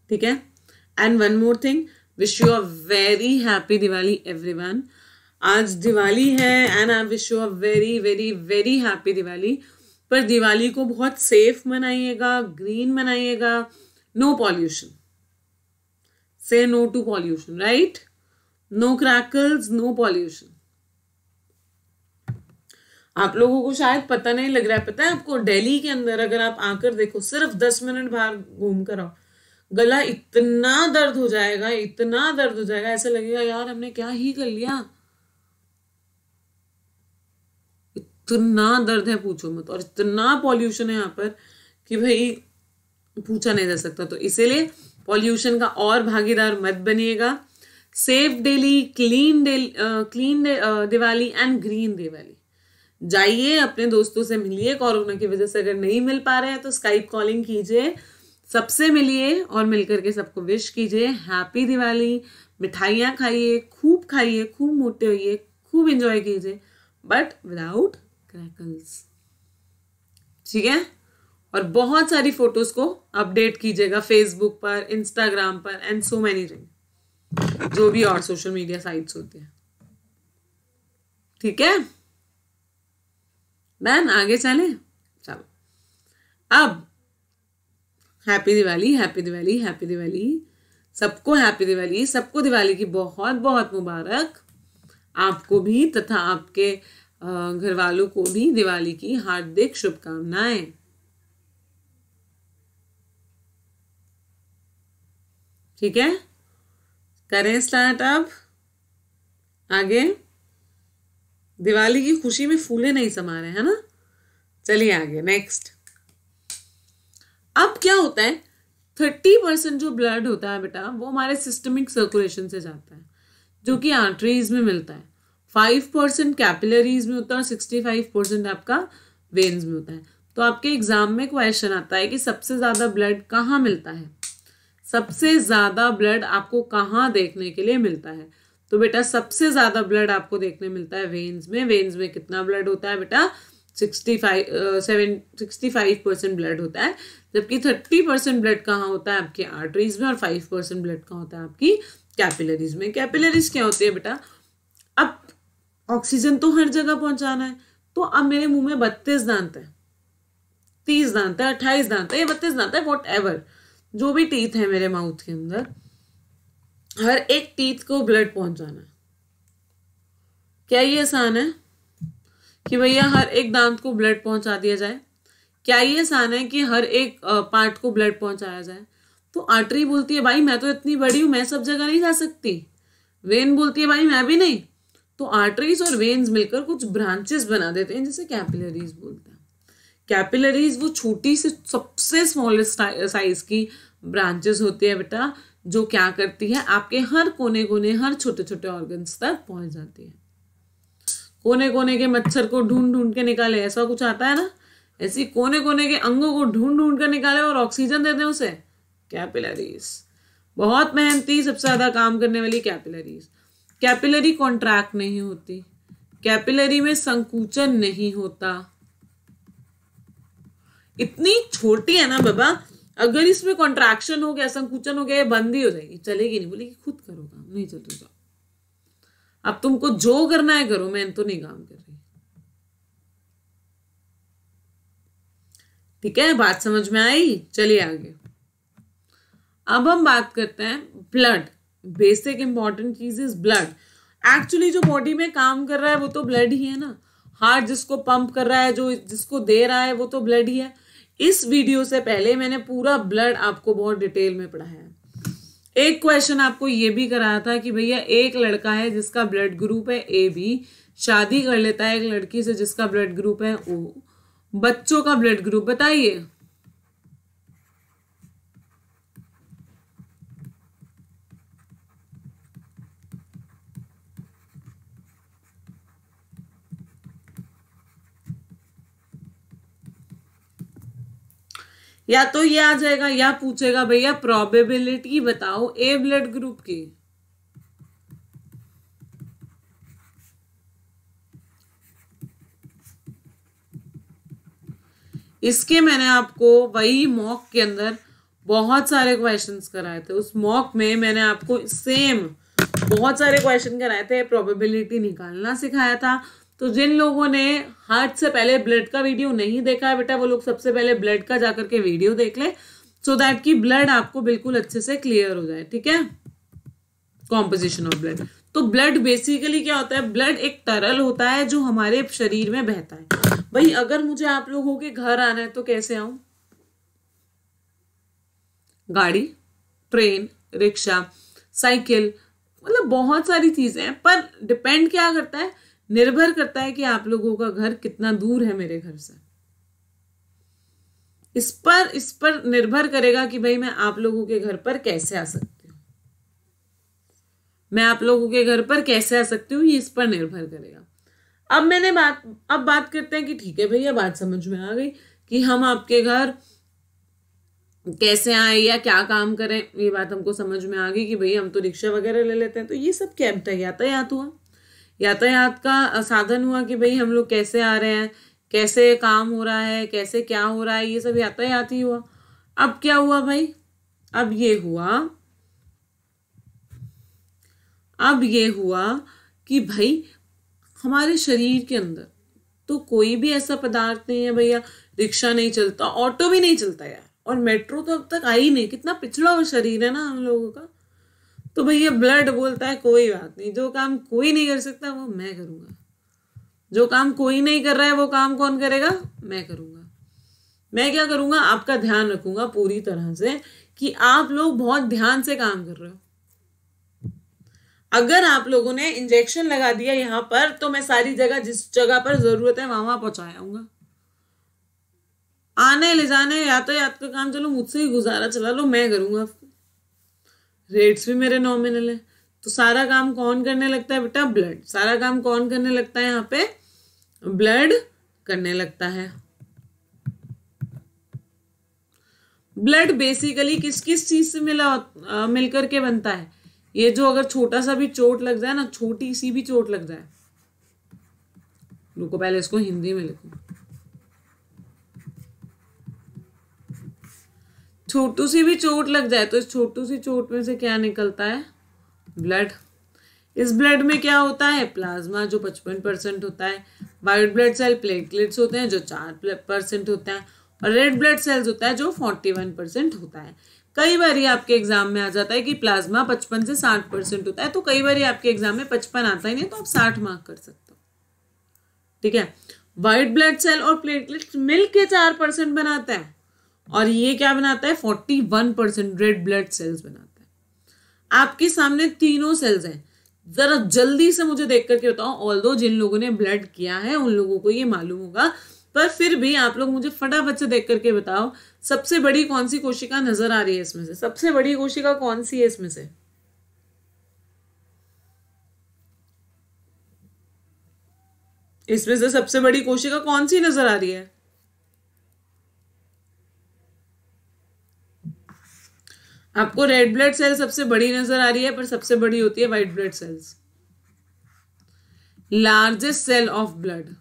ठीक है and one more thing wish you a very happy Diwali everyone आज दिवाली है and I wish you a very very very happy Diwali पर दिवाली को बहुत सेफ मनाइएगा ग्रीन मनाइएगा नो पॉल्यूशन से no to pollution right no crackers no pollution आप लोगों को शायद पता नहीं लग रहा है पता है आपको दिल्ली के अंदर अगर आप आकर देखो सिर्फ दस मिनट बाहर घूम कर आओ गला इतना दर्द हो जाएगा इतना दर्द हो जाएगा ऐसा लगेगा यार हमने क्या ही कर लिया इतना दर्द है पूछो मत और इतना पॉल्यूशन है यहाँ पर कि भाई पूछा नहीं जा सकता तो इसीलिए पॉल्यूशन का और भागीदार मत बनिएगा safe daily clean clean Diwali and green Diwali जाइए अपने दोस्तों से मिलिए कोरोना की वजह से अगर नहीं मिल पा रहे हैं तो स्काइप कॉलिंग कीजिए सबसे मिलिए और मिलकर के सबको विश कीजिए हैप्पी दिवाली मिठाइयाँ खाइए खूब खाइए खूब मोटे होइए खूब इंजॉय कीजिए बट विदाउट क्रैकल्स ठीक है और बहुत सारी फोटोज़ को अपडेट कीजिएगा फेसबुक पर इंस्टाग्राम पर एंड सो मैनी थिंग जो भी और सोशल मीडिया साइट्स होते हैं ठीक है डन आगे चले चलो अब happy Diwali happy Diwali happy Diwali सबको हैप्पी दिवाली सबको दिवाली की बहुत बहुत मुबारक आपको भी तथा आपके घर वालों को भी दिवाली की हार्दिक शुभकामनाएं ठीक है करें स्टार्ट आप आगे दिवाली की खुशी में फूले नहीं समा रहे हैं ना चलिए आगे नेक्स्ट अब क्या होता है थर्टी परसेंट जो ब्लड होता है बेटा वो हमारे सिस्टमिक सर्कुलेशन से जाता है जो कि आर्टरीज में मिलता है फाइव परसेंट कैपिलरीज में होता है और सिक्सटी फाइव परसेंट आपका वेन्स में होता है तो आपके एग्जाम में क्वेश्चन आता है कि सबसे ज़्यादा ब्लड कहाँ मिलता है सबसे ज़्यादा ब्लड आपको कहाँ देखने के लिए मिलता है तो बेटा सबसे ज़्यादा ब्लड आपको देखने मिलता है वेन्स में वेन्स में कितना ब्लड होता है बेटा sixty five seven sixty five percent blood होता है जबकि थर्टी परसेंट ब्लड कहाँ होता है आपके आर्टरीज में और फाइव परसेंट ब्लड कहाँ होता है आपकी कैपिलरीज में कैपिलरीज क्या होती है बेटा अब ऑक्सीजन तो हर जगह पहुंचाना है तो अब मेरे मुंह में बत्तीस दांत है तीस दांत है अट्ठाईस दांत है या बत्तीस दांत है वॉट एवर जो भी टीथ है मेरे माउथ के अंदर हर एक टीथ को ब्लड पहुंचाना क्या ये आसान है कि भैया हर एक दांत को ब्लड पहुंचा दिया जाए क्या ये आसान है कि हर एक पार्ट को ब्लड पहुंचाया जाए तो आर्टरी बोलती है भाई मैं तो इतनी बड़ी हूं मैं सब जगह नहीं जा सकती वेन बोलती है भाई मैं भी नहीं तो आर्टरीज और वेन्स मिलकर कुछ ब्रांचेस बना देते हैं जिसे कैपिलरीज बोलते हैं कैपिलरीज वो छोटी से सबसे स्मॉलेस्ट साइज की ब्रांचेस होती है बेटा जो क्या करती है आपके हर कोने कोने हर छोटे छोटे ऑर्गन्स तक पहुंच जाती है कोने कोने के मच्छर को ढूंढ ढूंढ के निकाले ऐसा कुछ आता है ना ऐसी कोने कोने के अंगों को ढूंढ ढूंढ कर निकाले और ऑक्सीजन दे दें उसे कैपिलरीज बहुत मेहनती सबसे ज़्यादा काम करने वाली कैपिलरीज कैपिलरी कॉन्ट्रैक्ट नहीं होती कैपिलरी में संकुचन नहीं होता इतनी छोटी है ना बाबा अगर इसमें कॉन्ट्रैक्शन हो गया संकुचन हो गया ये बंद ही हो जाएगी चलेगी नहीं बोलेगी खुद करो काम नहीं चलो तो जाओ अब तुमको जो करना है करो मैं तो नहीं काम कर रही ठीक है बात समझ में आई चलिए आगे अब हम बात करते हैं ब्लड बेसिक इंपॉर्टेंट चीज इज ब्लड एक्चुअली जो बॉडी में काम कर रहा है वो तो ब्लड ही है ना हार्ट जिसको पंप कर रहा है जो जिसको दे रहा है वो तो ब्लड ही है इस वीडियो से पहले मैंने पूरा ब्लड आपको बहुत डिटेल में पढ़ाया एक क्वेश्चन आपको ये भी कराया था कि भैया एक लड़का है जिसका ब्लड ग्रुप है ए बी शादी कर लेता है एक लड़की से जिसका ब्लड ग्रुप है ओ बच्चों का ब्लड ग्रुप बताइए या तो ये आ जाएगा या पूछेगा भैया प्रोबेबिलिटी बताओ ए ब्लड ग्रुप की इसके मैंने आपको वही मॉक के अंदर बहुत सारे क्वेश्चंस कराए थे उस मॉक में मैंने आपको सेम बहुत सारे क्वेश्चन कराए थे प्रोबेबिलिटी निकालना सिखाया था तो जिन लोगों ने हार्ट से पहले ब्लड का वीडियो नहीं देखा है बेटा वो लोग सबसे पहले ब्लड का जाकर के वीडियो देख ले सो दैट की ब्लड आपको बिल्कुल अच्छे से क्लियर हो जाए ठीक है कॉम्पोजिशन ऑफ ब्लड तो ब्लड बेसिकली क्या होता है ब्लड एक तरल होता है जो हमारे शरीर में बहता है भाई अगर मुझे आप लोगों के घर आना है तो कैसे आऊं गाड़ी ट्रेन रिक्शा साइकिल मतलब बहुत सारी चीजें हैं पर डिपेंड क्या करता है निर्भर करता है कि आप लोगों का घर कितना दूर है मेरे घर से इस पर इस पर निर्भर करेगा कि भाई मैं आप लोगों के घर पर कैसे आ सकती हूं मैं आप लोगों के घर पर कैसे आ सकती हूं ये इस पर निर्भर करेगा अब मैंने बात अब बात करते हैं कि ठीक है भैया बात समझ में आ गई कि हम आपके घर कैसे आए या क्या काम करें ये बात हमको समझ में आ गई कि भाई हम तो रिक्शा वगैरह ले लेते हैं तो ये सब कैब तक यातायात तो हुआ यातायात का साधन हुआ कि भाई हम लोग कैसे आ रहे हैं कैसे काम हो रहा है कैसे क्या हो रहा है ये सब यातायात ही हुआ अब क्या हुआ भाई अब ये हुआ अब ये हुआ कि भाई हमारे शरीर के अंदर तो कोई भी ऐसा पदार्थ नहीं है भैया रिक्शा नहीं चलता ऑटो भी नहीं चलता यार और मेट्रो तो अब तक आई नहीं कितना पिछड़ा हुआ शरीर है ना हम लोगों का तो भैया ब्लड बोलता है कोई बात नहीं जो काम कोई नहीं कर सकता वो मैं करूंगा जो काम कोई नहीं कर रहा है वो काम कौन करेगा मैं करूँगा मैं क्या करूँगा आपका ध्यान रखूंगा पूरी तरह से कि आप लोग बहुत ध्यान से काम कर रहे हो अगर आप लोगों ने इंजेक्शन लगा दिया यहाँ पर तो मैं सारी जगह जिस जगह पर ज़रूरत है वहां वहां पहुंचाऊंगा आने ले जाने या तो याद का काम चलो मुझसे ही गुजारा चला लो मैं करूंगा रेट्स भी मेरे नॉमिनल है तो सारा काम कौन करने लगता है बेटा ब्लड सारा काम कौन करने लगता है यहाँ पे ब्लड करने लगता है ब्लड बेसिकली किस किस चीज से मिला मिलकर के बनता है ये जो अगर छोटा सा भी चोट लग जाए ना छोटी सी भी चोट लग जाए रुको पहले इसको हिंदी में लिखू छोटू सी भी चोट लग जाए तो इस छोटू सी चोट में से क्या निकलता है ब्लड इस ब्लड में क्या होता है प्लाज्मा जो पचपन परसेंट होता है वाइट ब्लड सेल प्लेटलेट्स होते हैं जो चार परसेंट होता है और रेड ब्लड सेल्स होता है जो फोर्टी वन परसेंट होता है कई बार ही आपके एग्जाम में आ जाता है कि प्लाज्मा पचपन से साठ परसेंट होता है तो कई बार ही आपके एग्जाम में पचपन आता ही नहीं तो आप साठ मार्क कर सकते हो ठीक है वाइट ब्लड सेल और प्लेटलेट्स मिल के चार परसेंट बनाते हैं और ये क्या बनाता है forty one percent red blood cells बनाता है आपके सामने तीनों सेल्स हैं ज़रा जल्दी से मुझे देख करके बताओ ऑल दो जिन लोगों ने ब्लड किया है उन लोगों को ये मालूम होगा पर फिर भी आप लोग मुझे फटाफट से देख करके बताओ सबसे बड़ी कौन सी कोशिका नजर आ रही है इसमें से सबसे बड़ी कोशिका कौन सी है इसमें से इसमें से सबसे बड़ी कोशिका कौन सी नजर आ रही है आपको रेड ब्लड सेल सबसे बड़ी नजर आ रही है पर सबसे बड़ी होती है white blood cells largest cell of blood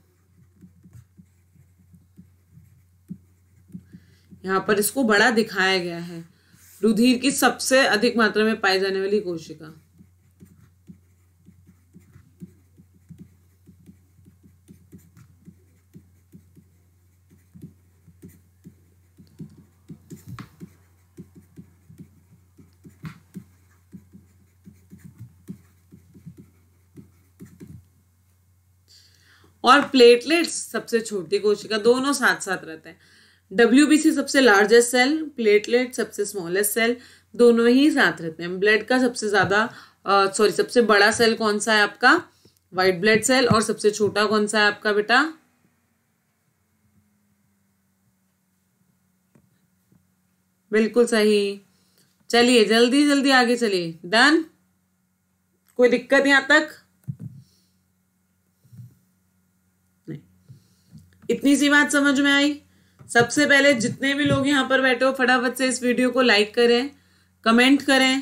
यहां पर इसको बड़ा दिखाया गया है रुधिर की सबसे अधिक मात्रा में पाई जाने वाली कोशिका और प्लेटलेट्स सबसे छोटी कोशिका दोनों साथ साथ रहते हैं डब्ल्यू सबसे लार्जेस्ट सेल प्लेटलेट सबसे स्मॉलेस्ट सेल दोनों ही साथ रहते हैं ब्लड का सबसे ज़्यादा सॉरी सबसे बड़ा सेल कौन सा है आपका वाइट ब्लड सेल और सबसे छोटा कौन सा है आपका बेटा बिल्कुल सही चलिए जल्दी जल्दी आगे चलिए डन कोई दिक्कत यहाँ तक इतनी सी बात समझ में आई सबसे पहले जितने भी लोग यहाँ पर बैठे हो फटाफट से इस वीडियो को लाइक करें कमेंट करें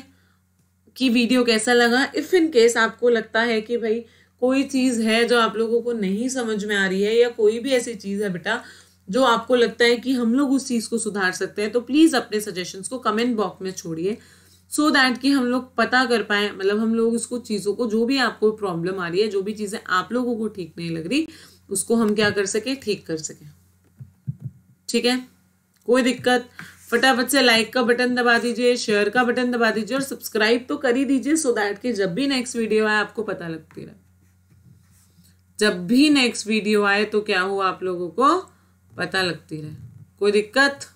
कि वीडियो कैसा लगा इफ़ इन केस आपको लगता है कि भाई कोई चीज़ है जो आप लोगों को नहीं समझ में आ रही है या कोई भी ऐसी चीज़ है बेटा जो आपको लगता है कि हम लोग उस चीज़ को सुधार सकते हैं तो प्लीज़ अपने सजेशंस को कमेंट बॉक्स में छोड़िए सो so दैट कि हम लोग पता कर पाए मतलब हम लोग उसको चीज़ों को जो भी आपको प्रॉब्लम आ रही है जो भी चीज़ें आप लोगों को ठीक नहीं लग रही उसको हम क्या कर सके ठीक कर सके ठीक है कोई दिक्कत फटाफट से लाइक का बटन दबा दीजिए शेयर का बटन दबा दीजिए और सब्सक्राइब तो कर ही दीजिए सो दैट कि जब भी नेक्स्ट वीडियो आए आपको पता लगती रहे जब भी नेक्स्ट वीडियो आए तो क्या हुआ आप लोगों को पता लगती रहे कोई दिक्कत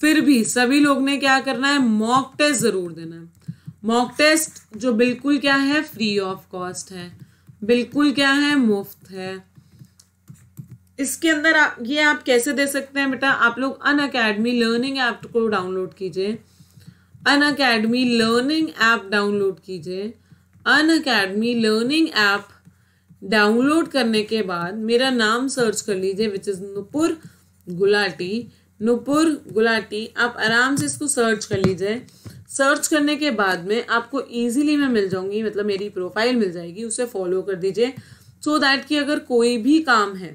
फिर भी सभी लोग ने क्या करना है मॉक टेस्ट जरूर देना है मॉक टेस्ट जो बिल्कुल क्या है फ्री ऑफ कॉस्ट है बिल्कुल क्या है मुफ्त है इसके अंदर आप ये आप कैसे दे सकते हैं बेटा आप लोग अन अकेडमी लर्निंग ऐप को डाउनलोड कीजिए Unacademy learning app download कीजिए Unacademy learning app download करने के बाद मेरा नाम सर्च कर लीजिए विच इज़ नुपुर गुलाटी नुपुर गुलाटी आप आराम से इसको सर्च कर लीजिए सर्च करने के बाद में आपको ईजिली मैं मिल जाऊंगी मतलब मेरी प्रोफाइल मिल जाएगी उसे फॉलो कर दीजिए सो दैट कि अगर कोई भी काम है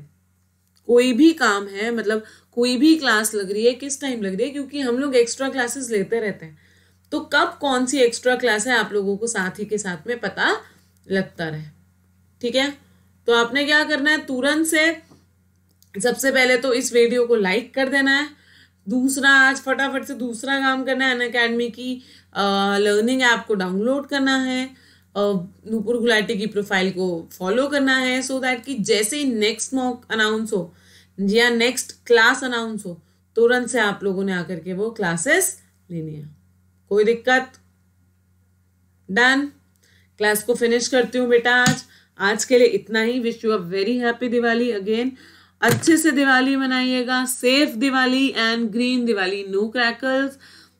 कोई भी काम है मतलब कोई भी क्लास लग रही है किस टाइम लग रही है क्योंकि हम लोग एक्स्ट्रा क्लासेस लेते रहते हैं तो कब कौन सी एक्स्ट्रा क्लास है आप लोगों को साथ ही के साथ में पता लगता रहे ठीक है तो आपने क्या करना है तुरंत से सबसे पहले तो इस वीडियो को लाइक कर देना है दूसरा आज फटाफट से दूसरा काम करना है अन अकेडमी की लर्निंग ऐप को डाउनलोड करना है नूपुर गुलाटी की प्रोफाइल को फॉलो करना है सो so दैट कि जैसे ही नेक्स्ट मॉक अनाउंस हो या नेक्स्ट क्लास अनाउंस हो तुरंत से आप लोगों ने आकर के वो क्लासेस लेनी है कोई दिक्कत डन क्लास को फिनिश करती हूँ बेटा आज आज के लिए इतना ही wish you a very happy Diwali again अच्छे से दिवाली मनाइएगा safe Diwali and green Diwali no crackers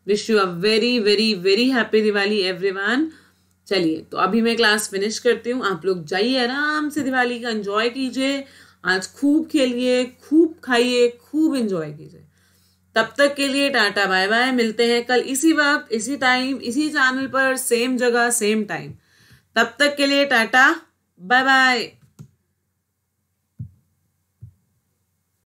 wish you a very very very happy Diwali everyone चलिए तो अभी मैं क्लास फिनिश करती हूँ आप लोग जाइए आराम से दिवाली का एंजॉय कीजिए आज खूब खेलिए खूब खाइए खूब इंजॉय कीजिए तब तक के लिए टाटा बाय बाय मिलते हैं कल इसी वक्त इसी टाइम इसी चैनल पर सेम जगह सेम टाइम तब तक के लिए टाटा बाय बाय